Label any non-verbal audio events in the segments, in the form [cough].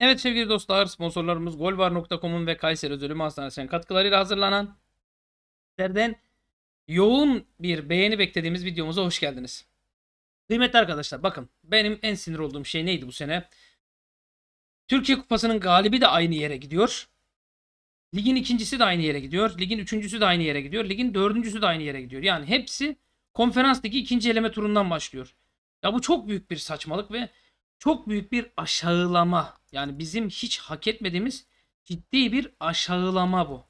Evet sevgili dostlar sponsorlarımız golvar.com'un ve Kayseri Özel Ölüm Hastanesi'nin katkılarıyla hazırlanan sizlerden yoğun bir beğeni beklediğimiz videomuza hoş geldiniz. Kıymetli arkadaşlar bakın benim en sinir olduğum şey neydi bu sene? Türkiye Kupası'nın galibi de aynı yere gidiyor. Ligin ikincisi de aynı yere gidiyor. Ligin üçüncüsü de aynı yere gidiyor. Ligin dördüncüsü de aynı yere gidiyor. Yani hepsi konferanstaki ikinci eleme turundan başlıyor. Ya bu çok büyük bir saçmalık ve çok büyük bir aşağılama. Yani bizim hiç hak etmediğimiz ciddi bir aşağılama bu.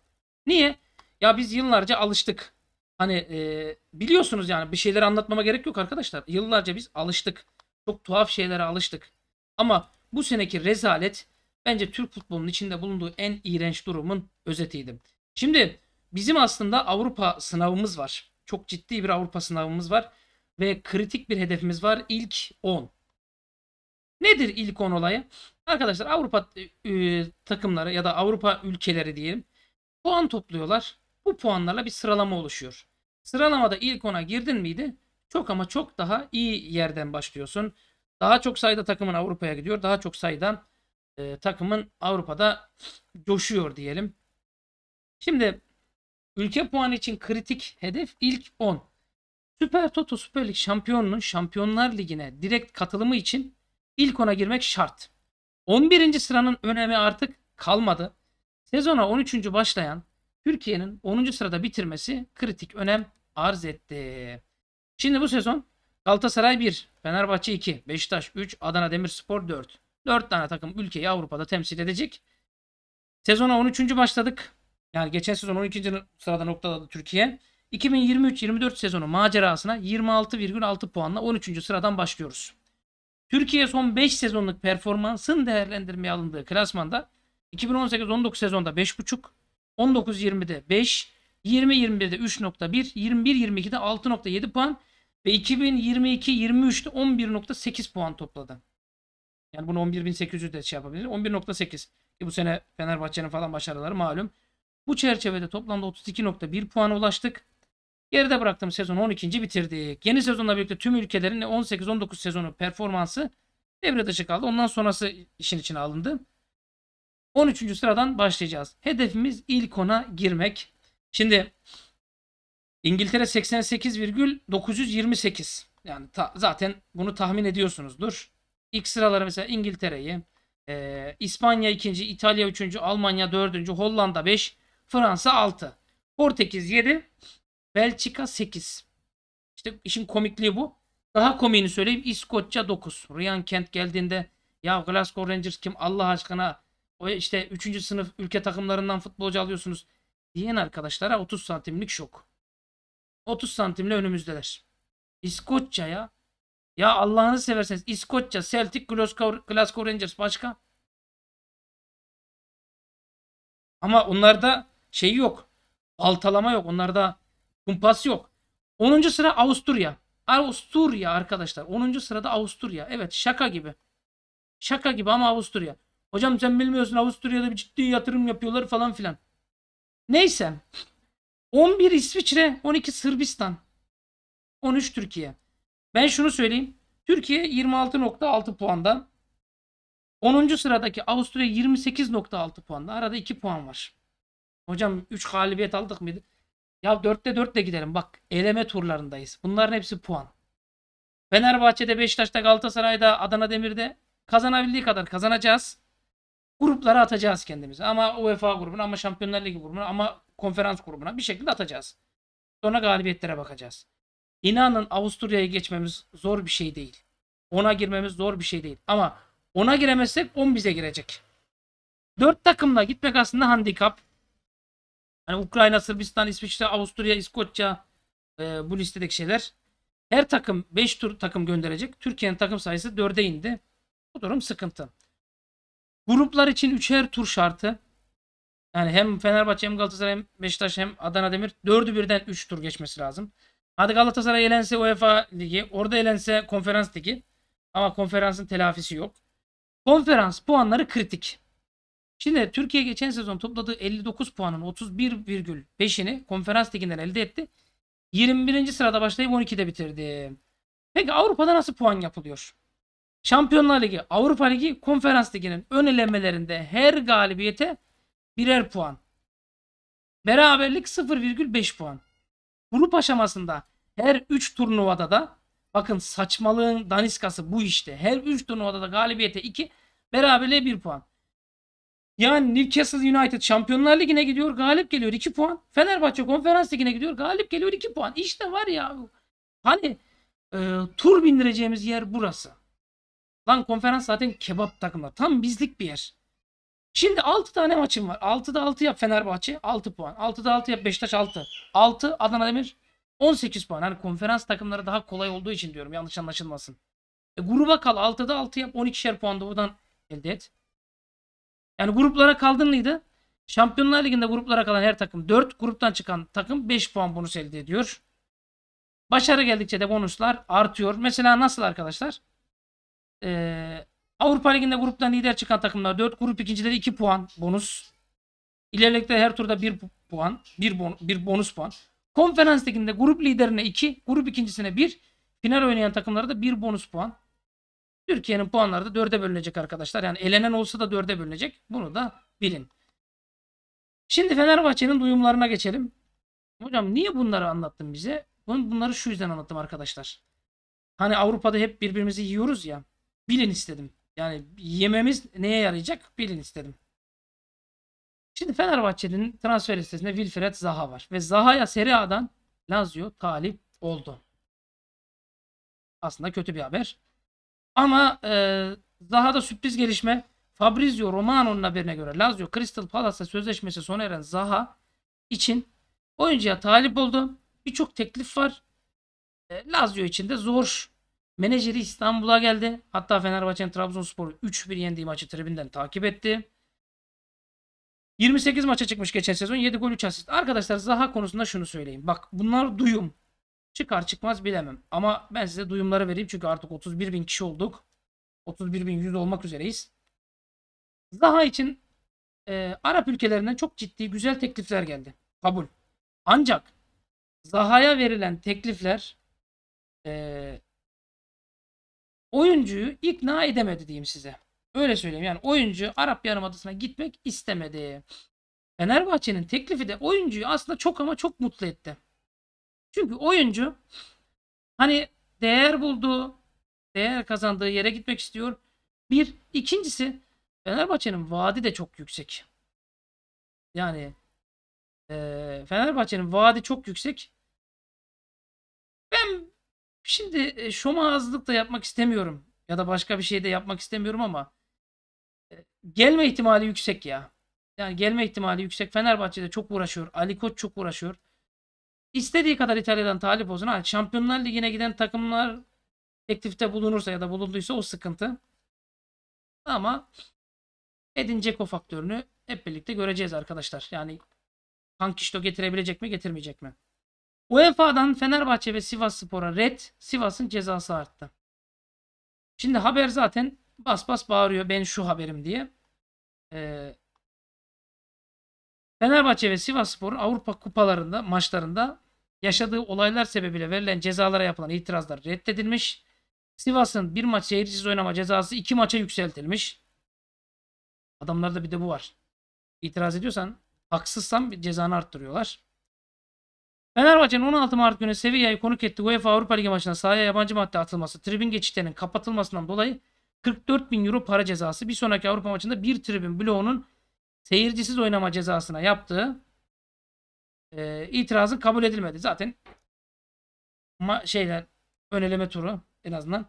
Niye? Ya biz yıllarca alıştık. Hani e, biliyorsunuz yani bir şeyleri anlatmama gerek yok arkadaşlar. Yıllarca biz alıştık. Çok tuhaf şeylere alıştık. Ama bu seneki rezalet bence Türk futbolunun içinde bulunduğu en iğrenç durumun özetiydi. Şimdi bizim aslında Avrupa sınavımız var. Çok ciddi bir Avrupa sınavımız var ve kritik bir hedefimiz var. İlk 10. Nedir ilk 10 olayı? Arkadaşlar Avrupa e, e, takımları ya da Avrupa ülkeleri diyelim puan topluyorlar. Bu puanlarla bir sıralama oluşuyor. Sıralamada ilk 10'a girdin miydi? Çok ama çok daha iyi yerden başlıyorsun. Daha çok sayıda takımın Avrupa'ya gidiyor. Daha çok sayıda e, takımın Avrupa'da coşuyor diyelim. Şimdi ülke puanı için kritik hedef ilk 10. Süper Toto Süper Lig şampiyonunun Şampiyonlar Ligi'ne direkt katılımı için ilk ona girmek şart. 11. sıranın önemi artık kalmadı. Sezona 13. başlayan Türkiye'nin 10. sırada bitirmesi kritik önem arz etti. Şimdi bu sezon Galatasaray 1, Fenerbahçe 2, Beşiktaş 3, Adana Demirspor 4. 4 tane takım ülkeyi Avrupa'da temsil edecek. Sezona 13. başladık. Yani geçen sezon 12. sırada noktaladı Türkiye. 2023-24 sezonu macerasına 26,6 puanla 13. sıradan başlıyoruz. Türkiye son 5 sezonluk performansın değerlendirmeye alındığı klasmanda 2018-19 sezonda 5.5, 19-20'de 5, 20-21'de 3.1, 21-22'de 6.7 puan ve 2022-23'te 11.8 puan topladı. Yani bunu 11.800 de şey yapabiliriz. 11.8. E bu sene Fenerbahçe'nin falan başarıları malum. Bu çerçevede toplamda 32.1 puana ulaştık. Geride bıraktığım sezonu 12. bitirdik. Yeni sezonla birlikte tüm ülkelerin 18-19 sezonu performansı devre dışı kaldı. Ondan sonrası işin içine alındı. 13. sıradan başlayacağız. Hedefimiz ilk ona girmek. Şimdi İngiltere 88,928. Yani ta, zaten bunu tahmin ediyorsunuzdur. İlk sıraları mesela İngiltere'yi, e, İspanya 2. İtalya 3. Almanya 4. Hollanda 5. Fransa 6. Portekiz 7. Belçika 8. İşte işin komikliği bu. Daha komiğini söyleyeyim. İskoçya 9. Ryan Kent geldiğinde ya Glasgow Rangers kim Allah aşkına o işte 3. sınıf ülke takımlarından futbolcu alıyorsunuz diyen arkadaşlara 30 santimlik şok. 30 santimle önümüzdeler. İskoçya ya ya Allah'ını severseniz İskoçya, Celtic, Glasgow, Glasgow Rangers başka. Ama onlarda şey yok. Altalama yok. Onlarda Kumpas yok. 10. sıra Avusturya. Avusturya arkadaşlar. 10. sırada Avusturya. Evet şaka gibi. Şaka gibi ama Avusturya. Hocam sen bilmiyorsun Avusturya'da bir ciddi yatırım yapıyorlar falan filan. Neyse. 11 İsviçre, 12 Sırbistan, 13 Türkiye. Ben şunu söyleyeyim. Türkiye 26.6 puanda. 10. sıradaki Avusturya 28.6 puanda. Arada 2 puan var. Hocam 3 galibiyet aldık mıydı? Ya 4'te 4 de gidelim. Bak eleme turlarındayız. Bunların hepsi puan. Fenerbahçe'de, Beşiktaş'ta, Galatasaray'da, Adana Demir'de kazanabildiği kadar kazanacağız. Gruplara atacağız kendimizi. Ama UEFA grubuna, ama Şampiyonlar Ligi grubuna, ama konferans grubuna bir şekilde atacağız. Sonra galibiyetlere bakacağız. İnanın Avusturya'ya geçmemiz zor bir şey değil. Ona girmemiz zor bir şey değil. Ama ona giremezsek 10 bize girecek. 4 takımla gitmek aslında handikap. Hani Ukrayna, Sırbistan, İsviçre, Avusturya, İskoçya e, bu listedeki şeyler. Her takım 5 tur takım gönderecek. Türkiye'nin takım sayısı 4'e indi. Bu durum sıkıntı. Gruplar için 3'er tur şartı. Yani hem Fenerbahçe hem Galatasaray hem Beşiktaş hem Adana Demir 4'ü birden 3 tur geçmesi lazım. Hadi Galatasaray elense UEFA Ligi. Orada elense Konferans Ligi. Ama konferansın telafisi yok. Konferans puanları kritik. Şimdi Türkiye geçen sezon topladığı 59 puanın 31,5'ini konferans liginden elde etti. 21. sırada başlayıp 12'de bitirdi. Peki Avrupa'da nasıl puan yapılıyor? Şampiyonlar Ligi, Avrupa Ligi, Konferans Ligi'nin ön elemelerinde her galibiyete birer puan. Beraberlik 0,5 puan. Grup aşamasında her 3 turnuvada da bakın saçmalığın daniskası bu işte. Her 3 turnuvada da galibiyete 2, beraberliğe 1 puan. Yani Newcastle United Şampiyonlar Ligi'ne gidiyor galip geliyor 2 puan. Fenerbahçe Konferans Ligi'ne gidiyor galip geliyor 2 puan. İşte var ya hani e, tur bindireceğimiz yer burası. Lan konferans zaten kebap takımlar. Tam bizlik bir yer. Şimdi 6 tane maçım var. 6'da 6 yap Fenerbahçe 6 puan. 6'da 6 yap Beşiktaş 6. 6 Adana Demir 18 puan. Hani konferans takımları daha kolay olduğu için diyorum yanlış anlaşılmasın. E, gruba kal 6'da 6 yap 12'şer puan da buradan elde et. Yani gruplara kaldığında Şampiyonlar Ligi'nde gruplara kalan her takım 4, gruptan çıkan takım 5 puan bonus elde ediyor. Başarı geldikçe de bonuslar artıyor. Mesela nasıl arkadaşlar? Ee, Avrupa Ligi'nde gruptan lider çıkan takımlar 4, grup ikincileri 2 puan bonus. İlerledikte her turda 1 puan, 1 bon, bir bonus puan. Konferans Ligi'nde grup liderine 2, iki, grup ikincisine 1, final oynayan takımlara da 1 bonus puan. Türkiye'nin puanları da dörde bölünecek arkadaşlar. Yani elenen olsa da dörde bölünecek. Bunu da bilin. Şimdi Fenerbahçe'nin duyumlarına geçelim. Hocam niye bunları anlattın bize? Bunları şu yüzden anlattım arkadaşlar. Hani Avrupa'da hep birbirimizi yiyoruz ya. Bilin istedim. Yani yememiz neye yarayacak bilin istedim. Şimdi Fenerbahçe'nin transfer listesinde Wilfred Zaha var. Ve Zaha'ya Serie A'dan Lazio talip oldu. Aslında kötü bir haber. Ama e, da sürpriz gelişme Fabrizio Romano'nun haberine göre Lazio Crystal Palace'la sözleşmesi sona eren Zaha için oyuncuya talip oldu. Birçok teklif var. E, Lazio için de zor. Menajeri İstanbul'a geldi. Hatta Fenerbahçe'nin Trabzonspor'u 3-1 yendiği maçı tribünden takip etti. 28 maça çıkmış geçen sezon. 7 gol 3 asist. Arkadaşlar Zaha konusunda şunu söyleyeyim. Bak bunlar duyum. Çıkar çıkmaz bilemem. Ama ben size duyumları vereyim çünkü artık 31 bin kişi olduk. 31 bin 100 olmak üzereyiz. Zaha için e, Arap ülkelerinden çok ciddi güzel teklifler geldi. Kabul. Ancak Zaha'ya verilen teklifler e, oyuncuyu ikna edemedi diyeyim size. Öyle söyleyeyim yani oyuncu Arap Yarımadası'na gitmek istemedi. Fenerbahçe'nin teklifi de oyuncuyu aslında çok ama çok mutlu etti. Çünkü oyuncu hani değer bulduğu, değer kazandığı yere gitmek istiyor. Bir. ikincisi Fenerbahçe'nin vaadi de çok yüksek. Yani e, Fenerbahçe'nin vaadi çok yüksek. Ben şimdi e, şoma azlık da yapmak istemiyorum. Ya da başka bir şey de yapmak istemiyorum ama e, gelme ihtimali yüksek ya. Yani gelme ihtimali yüksek. Fenerbahçe'de çok uğraşıyor. Ali Koç çok uğraşıyor. İstediği kadar İtalya'dan talip olsun. Ha, Şampiyonlar Ligi'ne giden takımlar teklifte bulunursa ya da bulunduysa o sıkıntı. Ama Edin Dzeko faktörünü hep birlikte göreceğiz arkadaşlar. Yani Kankişto getirebilecek mi getirmeyecek mi? UEFA'dan Fenerbahçe ve Sivas Spor'a red. Sivas'ın cezası arttı. Şimdi haber zaten bas bas bağırıyor ben şu haberim diye. Ee, Fenerbahçe ve Sivas Spor'un Avrupa kupalarında maçlarında yaşadığı olaylar sebebiyle verilen cezalara yapılan itirazlar reddedilmiş. Sivas'ın bir maç seyircisiz oynama cezası iki maça yükseltilmiş. Adamlarda bir de bu var. İtiraz ediyorsan haksızsan cezanı arttırıyorlar. Fenerbahçe'nin 16 Mart günü Sevilla'yı konuk etti. UEFA Avrupa Ligi maçına sahaya yabancı madde atılması, tribün geçişlerinin kapatılmasından dolayı 44 bin euro para cezası bir sonraki Avrupa maçında bir tribün bloğunun seyircisiz oynama cezasına yaptığı e, itirazı kabul edilmedi. Zaten ma şeyler öneleme turu en azından.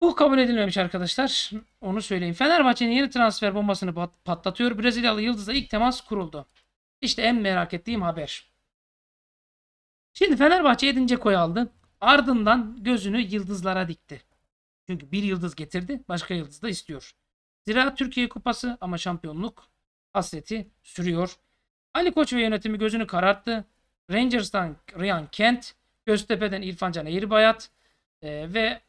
Bu kabul edilmemiş arkadaşlar. Onu söyleyeyim. Fenerbahçe'nin yeni transfer bombasını pat patlatıyor. Brezilyalı Yıldız'la ilk temas kuruldu. İşte en merak ettiğim haber. Şimdi Fenerbahçe edince Dzeko'yu aldı. Ardından gözünü yıldızlara dikti. Çünkü bir yıldız getirdi. Başka yıldız da istiyor. Zira Türkiye Kupası ama şampiyonluk hasreti sürüyor. Ali hani Koç ve yönetimi gözünü kararttı. Rangers'tan Ryan Kent, Göztepe'den İrfan Can Eğirbayat e, ve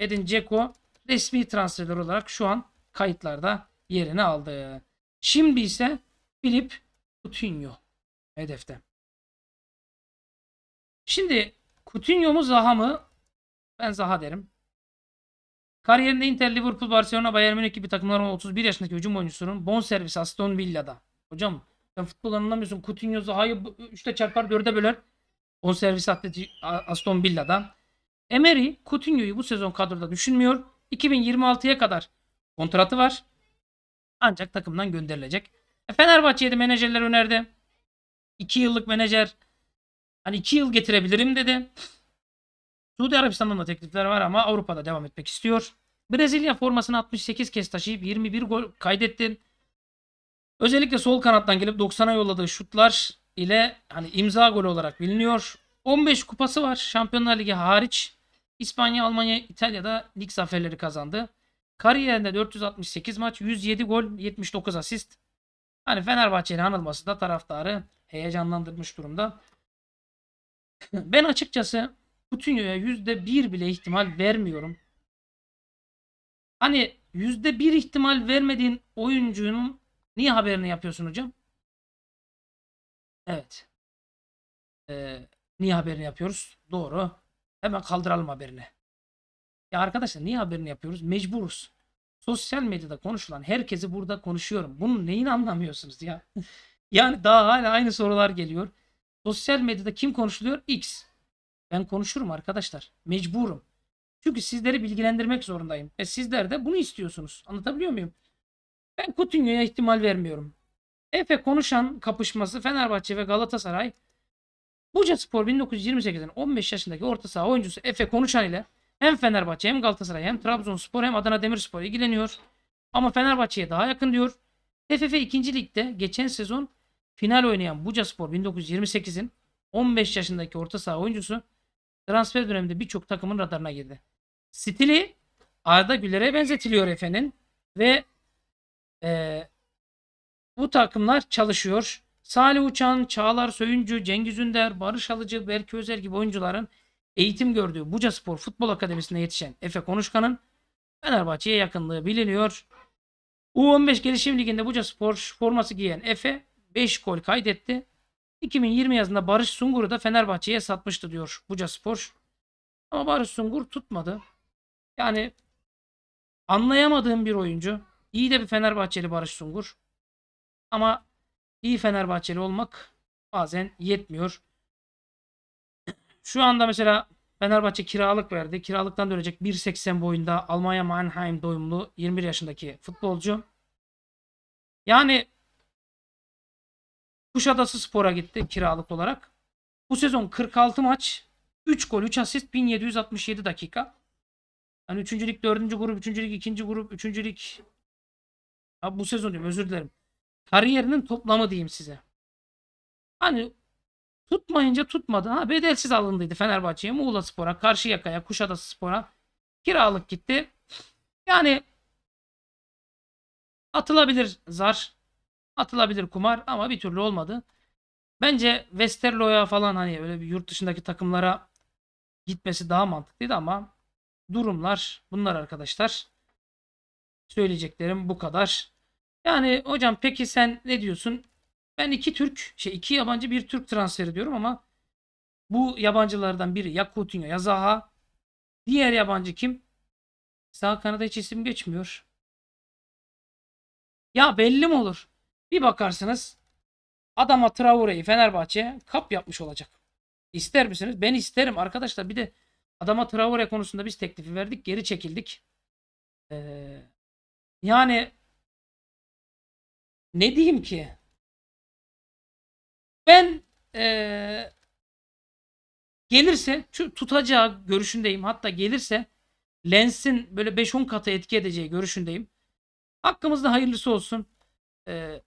Edin Ceko resmi transferler olarak şu an kayıtlarda yerini aldı. Şimdi ise Filip Coutinho hedefte. Şimdi Coutinho mu Zaha mı? Ben Zaha derim. Kariyerinde Inter, Liverpool, Barcelona, Bayern Münih gibi takımların 31 yaşındaki hücum oyuncusunun bonservisi Aston Villa'da. Hocam sen futbol anlamıyorsun. Coutinho'su hayır 3'te çarpar 4'e böler. On servis atleti Aston Villa'dan. Emery Coutinho'yu bu sezon kadroda düşünmüyor. 2026'ya kadar kontratı var. Ancak takımdan gönderilecek. E, Fenerbahçe'ye de menajerler önerdi. 2 yıllık menajer hani 2 yıl getirebilirim dedi. Suudi Arabistan'dan da teklifler var ama Avrupa'da devam etmek istiyor. Brezilya formasını 68 kez taşıyıp 21 gol kaydettin. Özellikle sol kanattan gelip 90'a yolladığı şutlar ile hani imza golü olarak biliniyor. 15 kupası var. Şampiyonlar Ligi hariç İspanya, Almanya, İtalya'da lig zaferleri kazandı. Kariyerinde 468 maç, 107 gol, 79 asist. Hani Fenerbahçe'nin anılması da taraftarı heyecanlandırmış durumda. ben açıkçası Coutinho'ya %1 bile ihtimal vermiyorum. Hani %1 ihtimal vermediğin oyuncunun Niye haberini yapıyorsun hocam? Evet. Ee, niye haberini yapıyoruz? Doğru. Hemen kaldıralım haberini. Ya arkadaşlar niye haberini yapıyoruz? Mecburuz. Sosyal medyada konuşulan herkesi burada konuşuyorum. Bunun neyini anlamıyorsunuz ya? [laughs] yani daha hala aynı sorular geliyor. Sosyal medyada kim konuşuluyor? X. Ben konuşurum arkadaşlar. Mecburum. Çünkü sizleri bilgilendirmek zorundayım. E sizler de bunu istiyorsunuz. Anlatabiliyor muyum? Ben Coutinho'ya ihtimal vermiyorum. Efe konuşan kapışması Fenerbahçe ve Galatasaray Buca Spor 1928'den 15 yaşındaki orta saha oyuncusu Efe Konuşan ile hem Fenerbahçe hem Galatasaray hem Trabzonspor hem Adana Demirspor ilgileniyor. Ama Fenerbahçe'ye daha yakın diyor. TFF 2. Lig'de geçen sezon final oynayan Buca Spor 1928'in 15 yaşındaki orta saha oyuncusu transfer döneminde birçok takımın radarına girdi. Stili Arda Güler'e benzetiliyor Efenin ve ee, bu takımlar çalışıyor. Salih Uçan, Çağlar Söyüncü, Cengiz Ünder, Barış Alıcı, Berke Özer gibi oyuncuların eğitim gördüğü Buca Spor Futbol Akademisi'nde yetişen Efe Konuşkan'ın Fenerbahçe'ye yakınlığı biliniyor. U15 Gelişim Ligi'nde Buca Spor forması giyen Efe 5 gol kaydetti. 2020 yazında Barış Sungur'u da Fenerbahçe'ye satmıştı diyor Buca Spor. Ama Barış Sungur tutmadı. Yani anlayamadığım bir oyuncu. İyi de bir Fenerbahçeli Barış Sungur. Ama iyi Fenerbahçeli olmak bazen yetmiyor. Şu anda mesela Fenerbahçe kiralık verdi. Kiralıktan dönecek 1.80 boyunda Almanya Mannheim doyumlu 21 yaşındaki futbolcu. Yani Kuşadası Spor'a gitti kiralık olarak. Bu sezon 46 maç, 3 gol, 3 asist, 1767 dakika. Yani 3. lig 4. grup, 3. lig 2. grup, 3. lig Abi bu sezon diyorum. özür dilerim. Kariyerinin toplamı diyeyim size. Hani tutmayınca tutmadı. Ha bedelsiz alındıydı Fenerbahçe'ye, Muğla Spor'a, Karşıyaka'ya, Kuşadası Spor'a. Kiralık gitti. Yani atılabilir zar. Atılabilir kumar ama bir türlü olmadı. Bence Westerlo'ya falan hani öyle bir yurt dışındaki takımlara gitmesi daha mantıklıydı ama durumlar bunlar arkadaşlar. Söyleyeceklerim bu kadar. Yani hocam peki sen ne diyorsun? Ben iki Türk, şey iki yabancı bir Türk transferi diyorum ama bu yabancılardan biri ya Coutinho ya Zaha. Diğer yabancı kim? Sağ kanada hiç isim geçmiyor. Ya belli mi olur? Bir bakarsınız adama Traore'yi Fenerbahçe kap yapmış olacak. İster misiniz? Ben isterim arkadaşlar. Bir de adama Traore konusunda biz teklifi verdik. Geri çekildik. Ee, yani ne diyeyim ki? Ben ee, gelirse tutacağı görüşündeyim. Hatta gelirse Lens'in böyle 5-10 katı etki edeceği görüşündeyim. Hakkımızda hayırlısı olsun. Ee,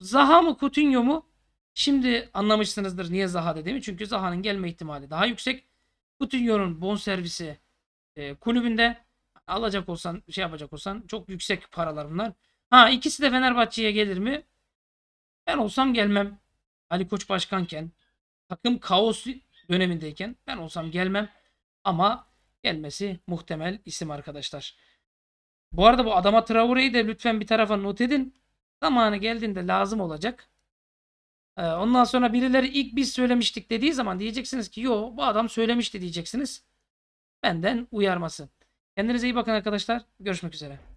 Zaha mı Coutinho mu? Şimdi anlamışsınızdır niye Zaha dediğimi. Çünkü Zaha'nın gelme ihtimali daha yüksek. Coutinho'nun bonservisi e, kulübünde alacak olsan şey yapacak olsan çok yüksek paralar bunlar. Ha ikisi de Fenerbahçe'ye gelir mi? Ben olsam gelmem. Ali Koç başkanken takım kaos dönemindeyken ben olsam gelmem ama gelmesi muhtemel isim arkadaşlar. Bu arada bu Adama Traore'yi de lütfen bir tarafa not edin. Zamanı geldiğinde lazım olacak. Ee, ondan sonra birileri ilk biz söylemiştik dediği zaman diyeceksiniz ki yo bu adam söylemişti diyeceksiniz. Benden uyarması. Kendinize iyi bakın arkadaşlar. Görüşmek üzere.